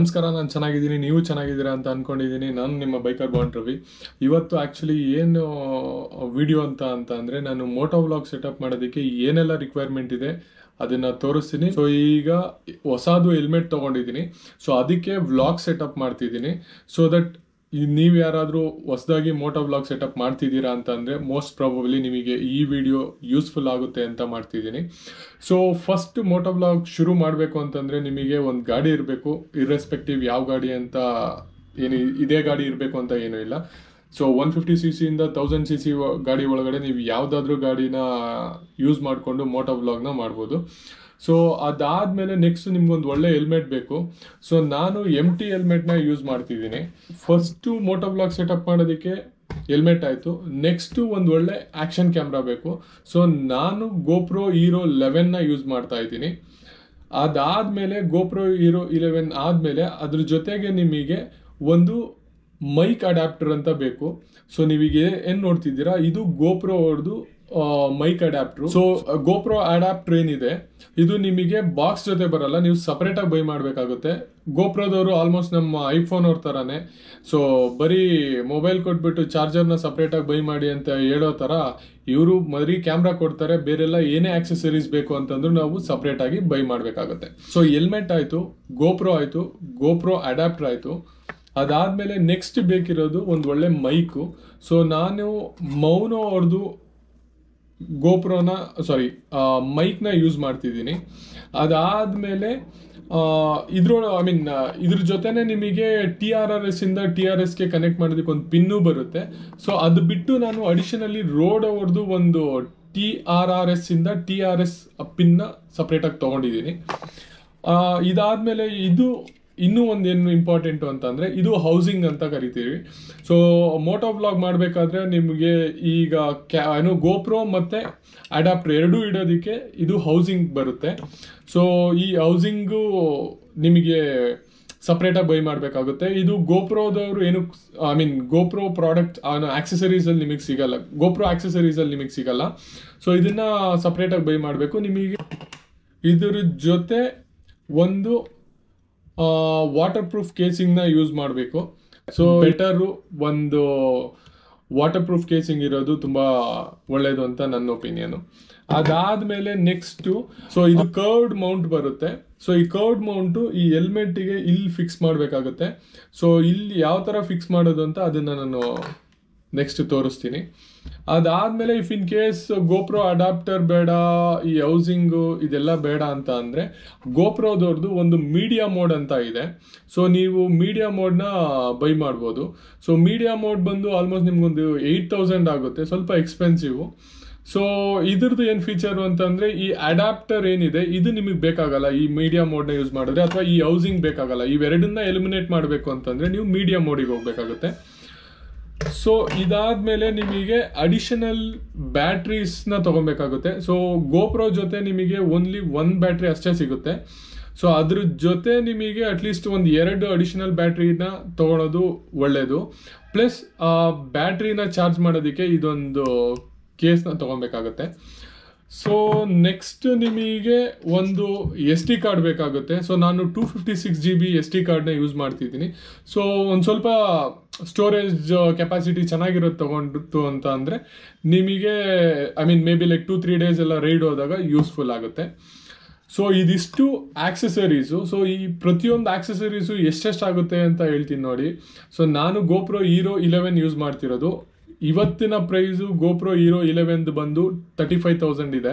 ನಮಸ್ಕಾರ ನಾನು ಚೆನ್ನಾಗಿದ್ದೀನಿ ನೀವು ಚೆನ್ನಾಗಿದ್ದೀರಾ ಅಂತ ಅಂದ್ಕೊಂಡಿದ್ದೀನಿ ನಾನು ನಿಮ್ಮ ಬೈಕರ್ ಬಾಂಡ್ ರವಿ ಇವತ್ತು ಆ್ಯಕ್ಚುಲಿ ಏನು ವಿಡಿಯೋ ಅಂತ ಅಂತ ಅಂದರೆ ನಾನು ಮೋಟೋ ವ್ಲಾಗ್ ಸೆಟಪ್ ಮಾಡೋದಕ್ಕೆ ಏನೆಲ್ಲ ರಿಕ್ವೈರ್ಮೆಂಟ್ ಇದೆ ಅದನ್ನು ತೋರಿಸ್ತೀನಿ ಸೊ ಈಗ ಹೊಸದು ಹೆಲ್ಮೆಟ್ ತೊಗೊಂಡಿದ್ದೀನಿ ಸೊ ಅದಕ್ಕೆ ವ್ಲಾಗ್ ಸೆಟಪ್ ಮಾಡ್ತಿದ್ದೀನಿ ಸೊ ದಟ್ ನೀವು ಯಾರಾದರೂ ಹೊಸದಾಗಿ ಮೋಟೋ ಬ್ಲಾಗ್ ಸೆಟಪ್ ಮಾಡ್ತಿದ್ದೀರಾ ಅಂತ ಅಂದರೆ ಮೋಸ್ಟ್ ಪ್ರಾಬಬ್ಲಿ ನಿಮಗೆ ಈ ವಿಡಿಯೋ ಯೂಸ್ಫುಲ್ ಆಗುತ್ತೆ ಅಂತ ಮಾಡ್ತಿದ್ದೀನಿ ಸೊ ಫಸ್ಟ್ ಮೋಟೋ ಬ್ಲಾಗ್ ಶುರು ಮಾಡಬೇಕು ಅಂತಂದರೆ ನಿಮಗೆ ಒಂದು ಗಾಡಿ ಇರಬೇಕು ಇರ್ರೆಸ್ಪೆಕ್ಟಿವ್ ಯಾವ ಗಾಡಿ ಅಂತ ಏನು ಇದೇ ಗಾಡಿ ಇರಬೇಕು ಅಂತ ಏನೂ ಇಲ್ಲ ಸೊ ಒನ್ ಫಿಫ್ಟಿ ಸಿ ಸಿಯಿಂದ ತೌಸಂಡ್ ಸಿ ಸಿ ಗಾಡಿ ಒಳಗಡೆ ನೀವು ಯಾವುದಾದ್ರೂ ಗಾಡಿನ ಯೂಸ್ ಮಾಡಿಕೊಂಡು ಮೋಟೋ ಬ್ಲಾಗ್ನ ಮಾಡ್ಬೋದು ಸೊ ಅದಾದಮೇಲೆ ನೆಕ್ಸ್ಟ್ ನಿಮ್ಗೊಂದು ಒಳ್ಳೆ ಹೆಲ್ಮೆಟ್ ಬೇಕು ಸೊ ನಾನು ಎಮ್ ಟಿ ಹೆಲ್ಮೆಟ್ನ ಯೂಸ್ ಮಾಡ್ತಿದ್ದೀನಿ ಫಸ್ಟು ಮೋಟೋ ಬ್ಲಾಗ್ ಸೆಟಪ್ ಮಾಡೋದಕ್ಕೆ ಹೆಲ್ಮೆಟ್ ಆಯಿತು ನೆಕ್ಸ್ಟು ಒಂದು ಒಳ್ಳೆ ಆ್ಯಕ್ಷನ್ ಕ್ಯಾಮ್ರಾ ಬೇಕು ಸೊ ನಾನು ಗೋಪ್ರೋ ಹೀರೋ ಲೆವೆನ್ನ ಯೂಸ್ ಮಾಡ್ತಾ ಇದ್ದೀನಿ ಅದಾದಮೇಲೆ ಗೋಪ್ರೋ ಹೀರೋ ಇಲೆವೆನ್ ಆದಮೇಲೆ ಅದ್ರ ಜೊತೆಗೆ ನಿಮಗೆ ಒಂದು ಮೈಕ್ ಅಡ್ಯಾಪ್ಟರ್ ಅಂತ ಬೇಕು ಸೊ ನೀವೀಗ ಏನು ನೋಡ್ತಿದ್ದೀರಾ ಇದು ಗೋಪ್ರೋ ಅವ್ರದ್ದು mic adapter so GoPro adapter ಏನಿದೆ ಇದು ನಿಮಗೆ ಬಾಕ್ಸ್ ಜೊತೆ ಬರಲ್ಲ ನೀವು ಆಗಿ ಬೈ ಮಾಡಬೇಕಾಗುತ್ತೆ ಗೋಪ್ರೋದವರು ಆಲ್ಮೋಸ್ಟ್ ನಮ್ಮ ಐಫೋನ್ ಅವ್ರ ತರಾನೆ ಸೊ ಬರೀ ಮೊಬೈಲ್ ಕೊಟ್ಬಿಟ್ಟು ಚಾರ್ಜರ್ನ ಆಗಿ ಬೈ ಮಾಡಿ ಅಂತ ಹೇಳೋ ತರ ಇವರು ಮರಿ ಕ್ಯಾಮ್ರಾ ಕೊಡ್ತಾರೆ ಬೇರೆಲ್ಲ ಏನೇ ಆಕ್ಸೆಸರೀಸ್ ಬೇಕು ಅಂತಂದ್ರೂ ನಾವು ಆಗಿ ಬೈ ಮಾಡಬೇಕಾಗುತ್ತೆ ಸೊ ಹೆಲ್ಮೆಟ್ ಆಯಿತು ಗೋಪ್ರೋ ಆಯಿತು ಗೋಪ್ರೋ ಅಡ್ಯಾಪ್ಟರ್ ಆಯಿತು ಅದಾದಮೇಲೆ ನೆಕ್ಸ್ಟ್ ಬೇಕಿರೋದು ಒಂದು ಒಳ್ಳೆ ಮೈಕು ಸೊ ನಾನು ಮೌನ ಅವ್ರದ್ದು ಗೋಪ್ರೋನ ಸಾರಿ ಮೈಕ್ನ ಯೂಸ್ ಮಾಡ್ತಿದ್ದೀನಿ ಅದಾದ್ಮೇಲೆ ಇದ್ರ ಐ ಮೀನ್ ಇದ್ರ ಜೊತೆನೆ ನಿಮಗೆ ಟಿ ಆರ್ ಆರ್ ಎಸ್ ಇಂದ ಟಿ ಆರ್ ಎಸ್ಗೆ ಕನೆಕ್ಟ್ ಮಾಡೋದಕ್ಕೆ ಒಂದು ಪಿನ್ನು ಬರುತ್ತೆ ಸೊ ಅದು ಬಿಟ್ಟು ನಾನು ಅಡಿಷನಲ್ಲಿ ರೋಡ್ ಅವ್ರದ್ದು ಒಂದು ಟಿ ಆರ್ ಆರ್ ಎಸ್ ಇಂದ ಟಿ ಆರ್ ಎಸ್ ಪಿನ್ನ ಸಪ್ರೇಟಾಗಿ ತೊಗೊಂಡಿದ್ದೀನಿ ಇದಾದಮೇಲೆ ಇದು ಇನ್ನೂ ಒಂದೇನು ಇಂಪಾರ್ಟೆಂಟು ಅಂತಂದರೆ ಇದು ಹೌಸಿಂಗ್ ಅಂತ ಕರಿತೀವಿ ಸೊ ಮೋಟೋ ಬ್ಲಾಗ್ ಮಾಡಬೇಕಾದ್ರೆ ನಿಮಗೆ ಈಗ ಕ್ಯಾ ಏನು ಗೋಪ್ರೋ ಮತ್ತು ಅಡಾಪ್ಟರ್ ಎರಡೂ ಇಡೋದಕ್ಕೆ ಇದು ಹೌಸಿಂಗ್ ಬರುತ್ತೆ ಸೊ ಈ ಹೌಸಿಂಗು ನಿಮಗೆ ಸಪ್ರೇಟಾಗಿ ಬೈ ಮಾಡಬೇಕಾಗುತ್ತೆ ಇದು ಗೋಪ್ರೋದವರು ಏನು ಐ ಮೀನ್ ಗೋಪ್ರೋ ಪ್ರಾಡಕ್ಟ್ ಆಕ್ಸೆಸರೀಸಲ್ಲಿ ನಿಮಗೆ ಸಿಗಲ್ಲ ಗೋಪ್ರೋ ಆಕ್ಸೆಸರೀಸಲ್ಲಿ ನಿಮಗೆ ಸಿಗಲ್ಲ ಸೊ ಇದನ್ನು ಸಪ್ರೇಟಾಗಿ ಬೈ ಮಾಡಬೇಕು ನಿಮಗೆ ಇದರ ಜೊತೆ ಒಂದು ವಾಟರ್ ಪ್ರೂಫ್ ಕೇಸಿಂಗ್ನ ಯೂಸ್ ಮಾಡಬೇಕು ಸೊ ಬೆಟರು ಒಂದು ವಾಟರ್ ಪ್ರೂಫ್ ಕೇಸಿಂಗ್ ಇರೋದು ತುಂಬ ಒಳ್ಳೆಯದು ಅಂತ ನನ್ನ ಒಪಿನಿಯನ್ ಮೇಲೆ ನೆಕ್ಸ್ಟು ಸೊ ಇದು ಕರ್ವ್ಡ್ ಮೌಂಟ್ ಬರುತ್ತೆ ಸೊ ಈ ಕರ್ವ್ಡ್ ಮೌಂಟು ಈ ಹೆಲ್ಮೆಟ್ಗೆ ಇಲ್ಲಿ ಫಿಕ್ಸ್ ಮಾಡಬೇಕಾಗುತ್ತೆ ಸೊ ಇಲ್ಲಿ ಯಾವ ಥರ ಫಿಕ್ಸ್ ಮಾಡೋದು ಅಂತ ಅದನ್ನು ನಾನು ನೆಕ್ಸ್ಟ್ ತೋರಿಸ್ತೀನಿ ಅದಾದಮೇಲೆ if in case GoPro adapter ಬೇಡ ಈ ಹೌಸಿಂಗು ಇದೆಲ್ಲ ಬೇಡ ಅಂತ ಅಂದರೆ ಗೋಪ್ರೋದವ್ರದ್ದು ಒಂದು ಮೀಡಿಯಾ ಮೋಡ್ ಅಂತ ಇದೆ ಸೊ ನೀವು ಮೀಡಿಯಾ ಮೋಡ್ನ ಬೈ ಮಾಡ್ಬೋದು ಸೊ ಮೀಡಿಯಾ ಮೋಡ್ ಬಂದು ಆಲ್ಮೋಸ್ಟ್ ನಿಮ್ಗೊಂದು ಏಯ್ಟ್ ತೌಸಂಡ್ ಆಗುತ್ತೆ ಸ್ವಲ್ಪ ಎಕ್ಸ್ಪೆನ್ಸಿವು ಸೊ ಇದ್ರದ್ದು ಏನು ಫೀಚರು ಅಂತಂದರೆ ಈ ಅಡಾಪ್ಟರ್ ಏನಿದೆ ಇದು ನಿಮಗೆ ಬೇಕಾಗಲ್ಲ ಈ ಮೀಡಿಯಾ ಮೋಡ್ನ ಯೂಸ್ ಮಾಡಿದ್ರೆ ಅಥವಾ ಈ ಹೌಸಿಂಗ್ ಬೇಕಾಗಲ್ಲ ಇವೆರಡನ್ನ ಎಲಿಮಿನೇಟ್ ಮಾಡಬೇಕು ಅಂತಂದರೆ ನೀವು ಮೀಡಿಯಾ ಮೋಡಿಗೆ ಹೋಗಬೇಕಾಗುತ್ತೆ ಸೊ ಮೇಲೆ ನಿಮಗೆ ಅಡಿಷನಲ್ ಬ್ಯಾಟ್ರೀಸ್ನ ತೊಗೊಬೇಕಾಗುತ್ತೆ ಸೊ ಗೋಪ್ರೋ ಜೊತೆ ನಿಮಗೆ ಓನ್ಲಿ ಒನ್ ಬ್ಯಾಟ್ರಿ ಅಷ್ಟೇ ಸಿಗುತ್ತೆ ಸೊ ಅದ್ರ ಜೊತೆ ನಿಮಗೆ ಅಟ್ಲೀಸ್ಟ್ ಒಂದು ಎರಡು ಅಡಿಷನಲ್ ಬ್ಯಾಟ್ರಿನ ತಗೊಳೋದು ಒಳ್ಳೆಯದು ಪ್ಲಸ್ ಬ್ಯಾಟ್ರಿನ ಚಾರ್ಜ್ ಮಾಡೋದಕ್ಕೆ ಇದೊಂದು ಕೇಸ್ನ ತೊಗೊಬೇಕಾಗುತ್ತೆ ಸೊ ನೆಕ್ಸ್ಟ್ ನಿಮಗೆ ಒಂದು ಎಸ್ ಟಿ ಕಾರ್ಡ್ ಬೇಕಾಗುತ್ತೆ ಸೊ ನಾನು two fifty six G B S D ಕಾರ್ಡ್ನ ಯೂಸ್ ಮಾಡ್ತಿದ್ದೀನಿ ಸೊ ಒಂದು ಸ್ವಲ್ಪ ಸ್ಟೋರೇಜ್ ಕೆಪಾಸಿಟಿ uh, ಚೆನ್ನಾಗಿರೋದು ತೊಗೊಂಡಿತ್ತು ಅಂತ ಅಂದರೆ ನಿಮಗೆ I mean maybe like two three days ಎಲ್ಲ ರೈಡ್ ಹೋದಾಗ ಯೂಸ್ಫುಲ್ ಆಗುತ್ತೆ ಸೊ ಇದಿಷ್ಟು ಆಕ್ಸೆಸರೀಸು ಸೊ ಈ ಪ್ರತಿಯೊಂದು ಆಕ್ಸೆಸರೀಸು ಎಷ್ಟೆಷ್ಟಾಗುತ್ತೆ ಅಂತ ಹೇಳ್ತೀನಿ ನೋಡಿ ಸೊ ನಾನು ಗೋಪ್ರೋ ಹೀರೋ ಇಲೆವೆನ್ ಯೂಸ್ ಮಾಡ್ತಿರೋದು ಇವತ್ತಿನ ಪ್ರೈಸು ಗೋಪ್ರೋ ಹೀರೋ ಇಲೆವೆನ್ ಬಂದು ತರ್ಟಿ ಫೈವ್ ತೌಸಂಡ್ ಇದೆ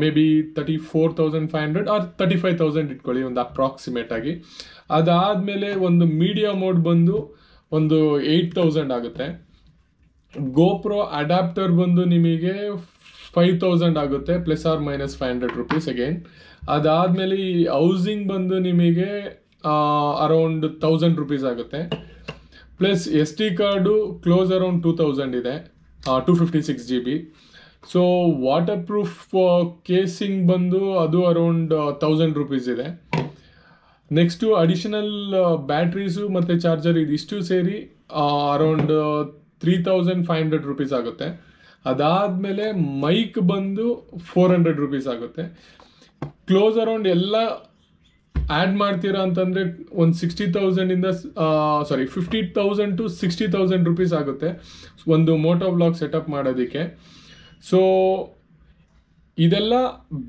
maybe thirty four thousand five hundred or thirty five thousand ಇಟ್ಕೊಳ್ಳಿ ಒಂದು ಅಪ್ರಾಕ್ಸಿಮೇಟ್ ಆಗಿ ಅದಾದಮೇಲೆ ಒಂದು ಮೀಡಿಯಾ ಮೋಡ್ ಬಂದು ಒಂದು ಏಯ್ಟ್ ತೌಸಂಡ್ ಆಗುತ್ತೆ ಗೋಪ್ರೋ ಅಡಾಪ್ಟರ್ ಬಂದು ನಿಮಗೆ ಫೈವ್ ತೌಸಂಡ್ ಆಗುತ್ತೆ plus or minus five hundred rupees again ಅದಾದಮೇಲೆ ಈ ಹೌಸಿಂಗ್ ಬಂದು ನಿಮಗೆ ಅರೌಂಡ್ ತೌಸಂಡ್ ರುಪೀಸ್ ಆಗುತ್ತೆ plus S D card close around two thousand ಇದೆ two fifty six G B so waterproof casing ಬಂದು ಅದು ಅರೌಂಡ್ ತೌಸಂಡ್ ರುಪೀಸ್ ಇದೆ next additional batteries ಮತ್ತು ಚಾರ್ಜರ್ ಇದಿಷ್ಟು ಸೇರಿ around three thousand five hundred rupees ಆಗುತ್ತೆ ಅದಾದಮೇಲೆ ಮೈಕ್ ಬಂದು ಫೋರ್ ಹಂಡ್ರೆಡ್ ರುಪೀಸ್ ಆಗುತ್ತೆ ಕ್ಲೋಸ್ ಅರೌಂಡ್ ಎಲ್ಲ ಆ್ಯಡ್ ಮಾಡ್ತೀರಾ ಅಂತಂದರೆ ಒಂದು ಸಿಕ್ಸ್ಟಿ ತೌಸಂಡಿಂದ sorry fifty thousand to sixty thousand rupees ಆಗುತ್ತೆ ಒಂದು ಮೋಟೋ ಬ್ಲಾಗ್ ಸೆಟಪ್ ಮಾಡೋದಕ್ಕೆ ಸೊ ಇದೆಲ್ಲ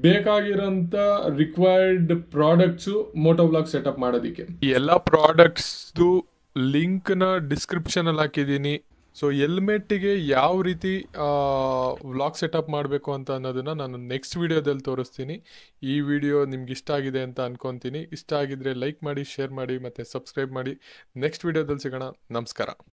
ಬೇಕಾಗಿರೋಂಥ required products moto blog setup ಮಾಡೋದಕ್ಕೆ ಎಲ್ಲ ಪ್ರಾಡಕ್ಟ್ಸ್ದು ಲಿಂಕ್ನ ಡಿಸ್ಕ್ರಿಪ್ಷನಲ್ಲಿ ಹಾಕಿದ್ದೀನಿ ಸೊ ಎಲ್ಮೆಟ್ಟಿಗೆ ಯಾವ ರೀತಿ ವ್ಲಾಗ್ ಸೆಟಪ್ ಮಾಡಬೇಕು ಅಂತ ಅನ್ನೋದನ್ನು ನಾನು ನೆಕ್ಸ್ಟ್ ವಿಡಿಯೋದಲ್ಲಿ ತೋರಿಸ್ತೀನಿ ಈ ವಿಡಿಯೋ ನಿಮ್ಗೆ ಇಷ್ಟ ಆಗಿದೆ ಅಂತ ಅನ್ಕೊತೀನಿ ಇಷ್ಟ ಆಗಿದ್ರೆ ಲೈಕ್ ಮಾಡಿ ಶೇರ್ ಮಾಡಿ ಮತ್ತು ಸಬ್ಸ್ಕ್ರೈಬ್ ಮಾಡಿ ನೆಕ್ಸ್ಟ್ ವಿಡಿಯೋದಲ್ಲಿ ಸಿಗೋಣ ನಮಸ್ಕಾರ